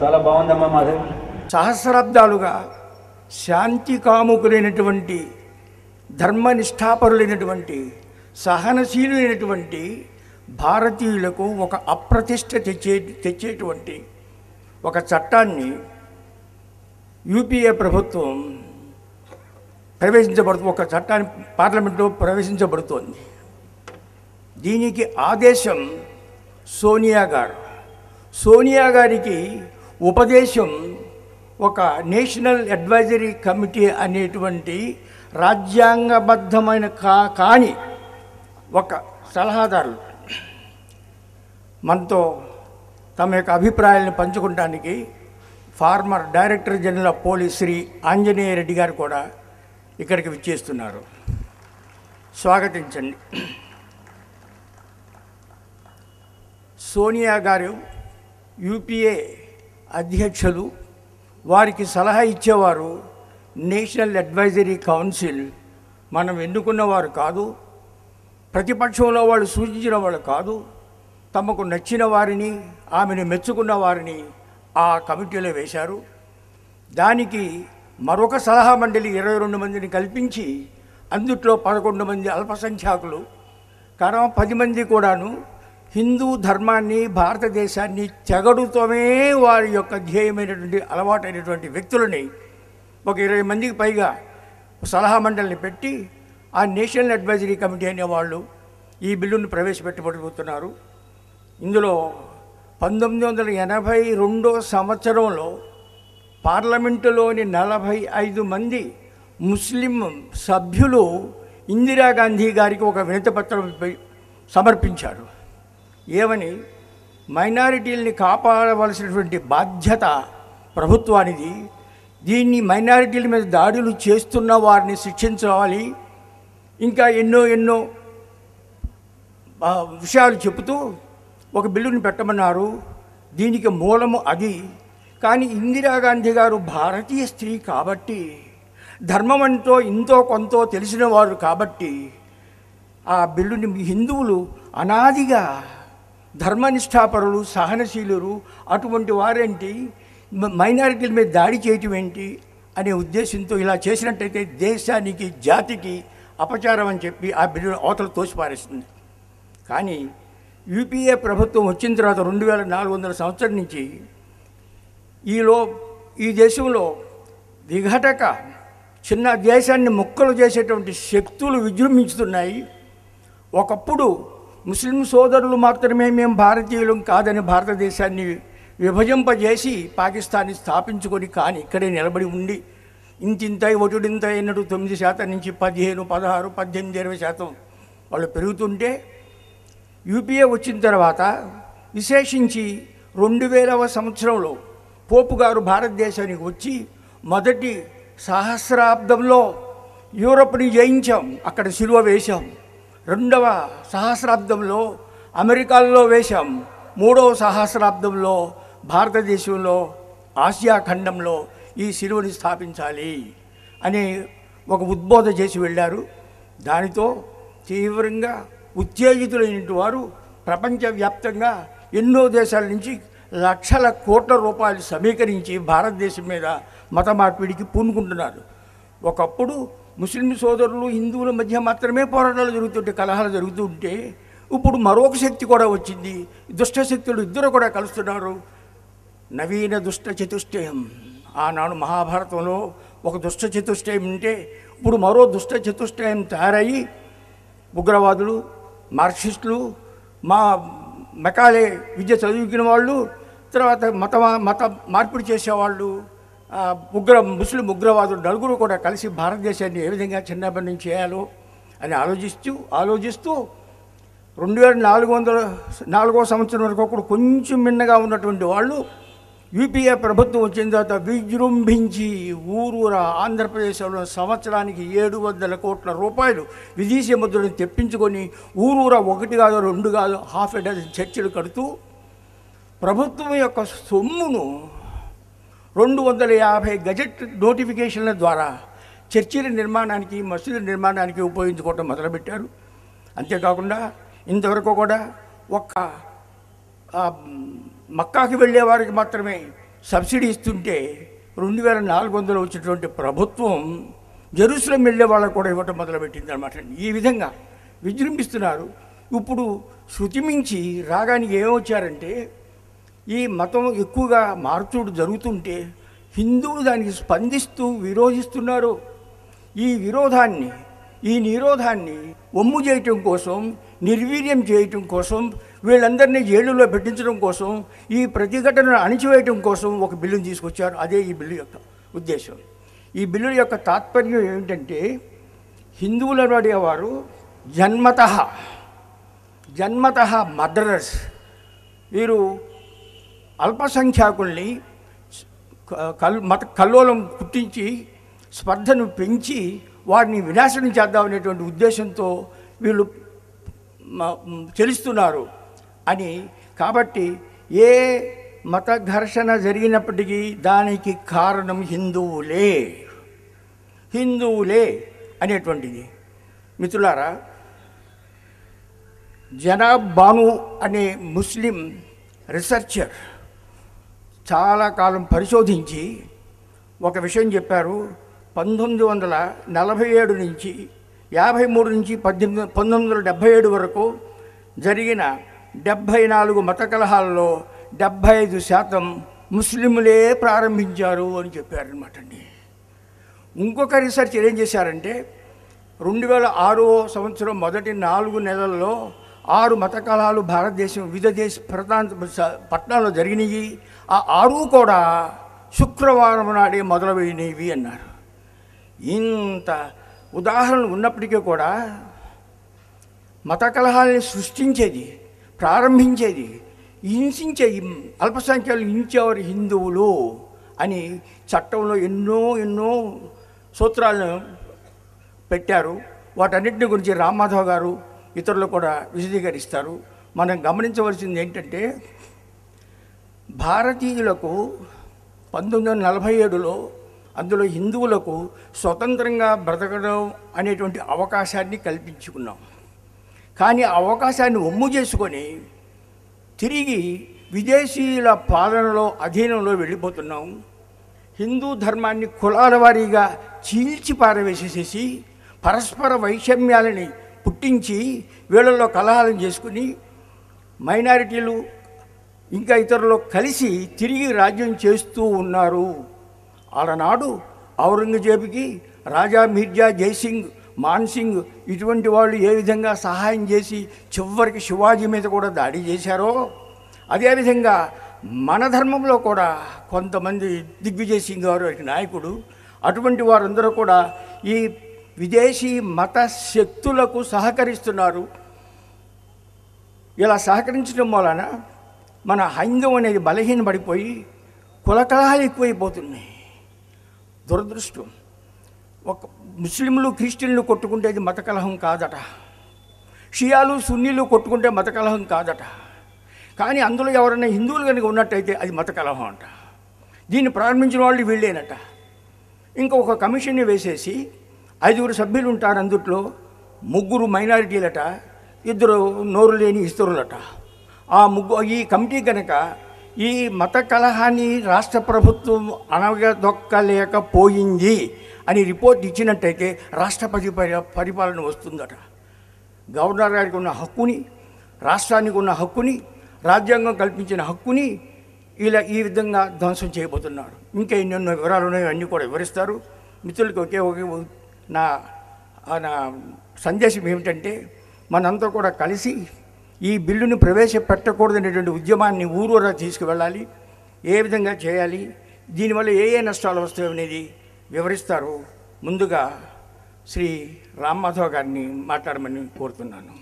చాలా బాగుందమ్మా మాధవి సహస్రాబ్దాలుగా శాంతి కాముకులైనటువంటి ధర్మనిష్టాపరులైనటువంటి సహనశీలులైనటువంటి భారతీయులకు ఒక అప్రతిష్ట తెచ్చే తెచ్చేటువంటి ఒక చట్టాన్ని యూపీఏ ప్రభుత్వం ప్రవేశించబడుతుంది ఒక చట్టాన్ని పార్లమెంట్లో ప్రవేశించబడుతోంది దీనికి ఆదేశం సోనియా గారు సోనియా గారికి ఉపదేశం ఒక నేషనల్ అడ్వైజరీ కమిటీ అనేటువంటి రాజ్యాంగబద్ధమైన కా కాని ఒక సలహాదారులు మనతో తమ యొక్క అభిప్రాయాలను పంచుకోవడానికి former director general of police Shri Anjaneya Reddy గారు కూడా ఇక్కడికి విచ్చేస్తున్నారు స్వాగతించండి సోనియా గారు యూపీఏ అధ్యక్షలు వారికి సలహా ఇచ్చేవారు నేషనల్ అడ్వైజరీ కౌన్సిల్ మనం ఎన్నుకున్న వారు కాదు ప్రతిపక్షంలో వాళ్ళు సూచించిన వారు కాదు తమకు నచ్చిన వారిని ఆమేని మెచ్చుకున్న వారిని ఆ కమిటీలో వేశారు దానికి మరొక సలహా మండలి 22 మందిని కల్పించి అందులో 11 మంది అల్ప సంఖ్యాకులు కార 10 మంది కూడాను హిందూ ధర్మాన్ని భారతదేశాన్ని తెగడుతోమే వారి యొక్క ధ్యేయమైనటువంటి అలవాటైనటువంటి వ్యక్తులని ఒక ఇరవై మందికి పైగా సలహా మండలిని పెట్టి ఆ నేషనల్ అడ్వైజరీ కమిటీ అనే వాళ్ళు ఈ బిల్లును ప్రవేశపెట్టబడిపోతున్నారు ఇందులో పంతొమ్మిది వందల ఎనభై రెండో సంవత్సరంలో పార్లమెంటులోని నలభై ఐదు మంది ముస్లిం సభ్యులు ఇందిరాగాంధీ గారికి ఒక వినతిపత్రం సమర్పించారు ఏమని మైనారిటీల్ని కాపాడవలసినటువంటి బాధ్యత ప్రభుత్వానిది దీన్ని మైనారిటీల మీద దాడులు చేస్తున్న వారిని శిక్షించాలి ఇంకా ఎన్నో ఎన్నో విషయాలు చెబుతూ ఒక బిల్లుని పెట్టమన్నారు దీనికి మూలము అది కానీ ఇందిరాగాంధీ గారు భారతీయ స్త్రీ కాబట్టి ధర్మం అంటో ఇంతో కొంత తెలిసిన వారు కాబట్టి ఆ బిల్లుని హిందువులు అనాదిగా ధర్మనిష్టాపరులు సహనశీలురు అటువంటి వారేంటి మైనారిటీల మీద దాడి చేయటం ఏంటి అనే ఉద్దేశంతో ఇలా చేసినట్టయితే దేశానికి జాతికి అపచారం అని చెప్పి ఆ బిల్లును అవతల తోసిపారేస్తుంది కానీ యూపీఏ ప్రభుత్వం వచ్చిన తర్వాత రెండు వేల నాలుగు వందల సంవత్సరం నుంచి ఈలో ఈ దేశంలో విఘటక చిన్న దేశాన్ని ముక్కలు చేసేటువంటి శక్తులు విజృంభించుతున్నాయి ఒకప్పుడు ముస్లిం సోదరులు మాత్రమే మేము భారతీయులం కాదని భారతదేశాన్ని విభజింపజేసి పాకిస్తాన్ని స్థాపించుకొని కానీ ఇక్కడే నిలబడి ఉండి ఇంతింతై ఒకటింత అయినట్టు తొమ్మిది శాతం నుంచి పదిహేను పదహారు పద్దెనిమిది ఇరవై శాతం వాళ్ళు పెరుగుతుంటే యూపీఏ వచ్చిన తర్వాత విశేషించి రెండు వేలవ సంవత్సరంలో పోపు గారు భారతదేశానికి వచ్చి మొదటి సహస్రాబ్దంలో యూరప్ని జయించాం అక్కడ సిలువ వేశాం రెండవ సహస్రాబ్దంలో అమెరికాల్లో వెశాం మూడో సహస్రాబ్దంలో భారతదేశంలో ఆసియా ఖండంలో ఈ శిరోని స్థాపించాలి అని ఒక उद्బోధ చేసి వెళ్ళారు దానితో తీవ్రంగా ఉత్సాహితులైనటి వారు ప్రపంచ వ్యాప్తంగా ఎన్నో దేశాల నుంచి లక్షల కోట్ల రూపాయలు సమీకరించి భారతదేశం మీద మతమార్పిడికి పూనుకుంటున్నారు ఒకప్పుడు ముస్లిం సోదరులు హిందువుల మధ్య మాత్రమే పోరాటాలు జరుగుతుంటే కలహాలు జరుగుతుంటే ఇప్పుడు మరొక శక్తి కూడా వచ్చింది దుష్ట శక్తులు ఇద్దరు కూడా కలుస్తున్నారు నవీన దుష్ట చతుష్టయం ఆనాడు మహాభారతంలో ఒక దుష్ట చతుష్టయం ఉంటే ఇప్పుడు మరో దుష్ట చతుష్టయం తయారయ్యి ఉగ్రవాదులు మార్క్సిస్టులు మా మెకాలే విద్య చదువుకున్న వాళ్ళు తర్వాత మత మత మార్పిడి చేసేవాళ్ళు ఉగ్ర ముస్లిం ఉగ్రవాదులు నలుగురు కూడా కలిసి భారతదేశాన్ని ఏ విధంగా చిన్నాభిన్నం చేయాలో అని ఆలోచిస్తూ ఆలోచిస్తూ రెండు వేల నాలుగు వందల నాలుగో సంవత్సరం వరకు కూడా కొంచెం మిన్నగా ఉన్నటువంటి వాళ్ళు యూపీఏ ప్రభుత్వం వచ్చిన తర్వాత విజృంభించి ఊరూరా ఆంధ్రప్రదేశ్లో సంవత్సరానికి ఏడు వందల కోట్ల రూపాయలు విదేశీ ముద్రను తెప్పించుకొని ఊరూర ఒకటి కాదు రెండు కాదు హాఫ్ ఎ డజన్ చర్చలు కడుతూ ప్రభుత్వం యొక్క సొమ్మును రెండు వందల యాభై గజెట్ నోటిఫికేషన్ల ద్వారా చర్చిల నిర్మాణానికి మసీదు నిర్మాణానికి ఉపయోగించుకోవటం మొదలుపెట్టారు అంతేకాకుండా ఇంతవరకు కూడా ఒక్క మక్కాకి వెళ్ళే వారికి మాత్రమే సబ్సిడీ ఇస్తుంటే రెండు వేల నాలుగు వందలు వచ్చినటువంటి ప్రభుత్వం జెరూసలం వెళ్ళే వాళ్ళకు కూడా ఇవ్వటం మొదలుపెట్టింది అనమాట ఈ విధంగా విజృంభిస్తున్నారు ఇప్పుడు శృతిమించి రాగానికి ఏమొచ్చారంటే ఈ మతం ఎక్కువగా మార్చుడు జరుగుతుంటే హిందువులు దానికి స్పందిస్తూ విరోధిస్తున్నారు ఈ విరోధాన్ని ఈ నిరోధాన్ని ఒమ్ము చేయటం కోసం నిర్వీర్యం చేయటం కోసం వీళ్ళందరినీ జైలులో పెట్టించడం కోసం ఈ ప్రతిఘటనను అణిచివేయటం కోసం ఒక బిల్లును తీసుకొచ్చారు అదే ఈ బిల్లు యొక్క ఉద్దేశం ఈ బిల్లు యొక్క తాత్పర్యం ఏమిటంటే హిందువుల వాడేవారు జన్మత జన్మత మద్రస్ వీరు అల్పసంఖ్యాకుల్ని కల్ మత కల్లోలం పుట్టించి స్పర్ధను పెంచి వారిని వినాశనం చేద్దామనేటువంటి ఉద్దేశంతో వీళ్ళు తెలుస్తున్నారు అని కాబట్టి ఏ మత ఘర్షణ జరిగినప్పటికీ దానికి కారణం హిందువులే హిందువులే అనేటువంటిది మిత్రులారా జనాబ్ బాను అనే ముస్లిం రీసెర్చర్ చాలా కాలం పరిశోధించి ఒక విషయం చెప్పారు పంతొమ్మిది వందల నలభై ఏడు నుంచి యాభై మూడు నుంచి పద్దెనిమిది పంతొమ్మిది వందల డెబ్భై ఏడు వరకు జరిగిన డెబ్భై నాలుగు మత కలహాల్లో డెబ్భై ఐదు శాతం ముస్లింలే ప్రారంభించారు అని చెప్పారనమాట అండి ఇంకొక రీసెర్చ్ ఏం చేశారంటే రెండు వేల ఆరో సంవత్సరం మొదటి నాలుగు నెలల్లో ఆరు మత కలహాలు భారతదేశం వివిధ దేశ ప్రధాన పట్టణాల్లో జరిగినాయి ఆ ఆరు కూడా శుక్రవారం నాడే మొదలైనవి అన్నారు ఇంత ఉదాహరణలు ఉన్నప్పటికీ కూడా మత కలహాలని సృష్టించేది ప్రారంభించేది హింసించే అల్పసంఖ్యలు హింసేవారు హిందువులు అని చట్టంలో ఎన్నో ఎన్నో సూత్రాలను పెట్టారు వాటన్నిటిని గురించి రామ్మాధవ్ గారు ఇతరులు కూడా విశదీకరిస్తారు మనం గమనించవలసింది ఏంటంటే భారతీయులకు పంతొమ్మిది వందల నలభై ఏడులో అందులో హిందువులకు స్వతంత్రంగా బ్రతకడం అనేటువంటి అవకాశాన్ని కల్పించుకున్నాం కానీ అవకాశాన్ని ఒమ్ము చేసుకొని తిరిగి విదేశీయుల పాలనలో అధీనంలో వెళ్ళిపోతున్నాం హిందూ ధర్మాన్ని కులాల వారీగా చీల్చి పారవేసేసేసి పరస్పర వైషమ్యాలని పుట్టించి వీళ్ళల్లో కలహాలను చేసుకుని మైనారిటీలు ఇంకా ఇతరులు కలిసి తిరిగి రాజ్యం చేస్తూ ఉన్నారు ఆడనాడు ఔరంగజేబుకి రాజా మీర్జా జైసింగ్ మాన్సింగ్ ఇటువంటి వాళ్ళు ఏ విధంగా సహాయం చేసి చివరికి శివాజీ మీద కూడా దాడి చేశారో అదేవిధంగా మన ధర్మంలో కూడా కొంతమంది దిగ్విజయ్ సింగ్ గారు నాయకుడు అటువంటి వారందరూ కూడా ఈ విదేశీ మత శక్తులకు సహకరిస్తున్నారు ఇలా సహకరించడం వలన మన హైందవం అనేది బలహీనపడిపోయి కులకలహాలు ఎక్కువైపోతున్నాయి దురదృష్టం ఒక ముస్లింలు క్రిస్టియన్లు కొట్టుకుంటేది మత కలహం కాదట షియాలు సున్నీలు కొట్టుకుంటే మత కలహం కాదట కానీ అందులో ఎవరైనా హిందువులు కనుక ఉన్నట్టయితే అది మత కలహం అంట దీన్ని ప్రారంభించిన వాళ్ళు వీళ్ళేనట ఇంకొక కమిషన్ని వేసేసి ఐదుగురు సభ్యులు ఉంటారు అందుట్లో ముగ్గురు మైనారిటీలట ఇద్దరు నోరు లేని ఇస్తరులట ఆ ముగ్గు ఈ కమిటీ కనుక ఈ మత కలహాన్ని రాష్ట్ర ప్రభుత్వం అనగదొక్కలేకపోయింది అని రిపోర్ట్ ఇచ్చినట్టయితే రాష్ట్రపతి పరిపాలన వస్తుందట గవర్నర్ గారికి ఉన్న హక్కుని రాష్ట్రానికి ఉన్న హక్కుని రాజ్యాంగం కల్పించిన హక్కుని ఇలా ఈ విధంగా ధ్వంసం చేయబోతున్నారు ఇంకా ఎన్నెన్నో వివరాలు ఉన్నాయో అన్నీ కూడా వివరిస్తారు మిత్రులకి ఒకే ఒకే నా నా సందేశం ఏమిటంటే మనంతా కూడా కలిసి ఈ బిల్లును ప్రవేశపెట్టకూడదనేటువంటి ఉద్యమాన్ని ఊరూరా తీసుకువెళ్ళాలి ఏ విధంగా చేయాలి దీనివల్ల ఏ ఏ నష్టాలు వస్తాయనేది వివరిస్తారు ముందుగా శ్రీ రామ్మాధవ్ గారిని మాట్లాడమని కోరుతున్నాను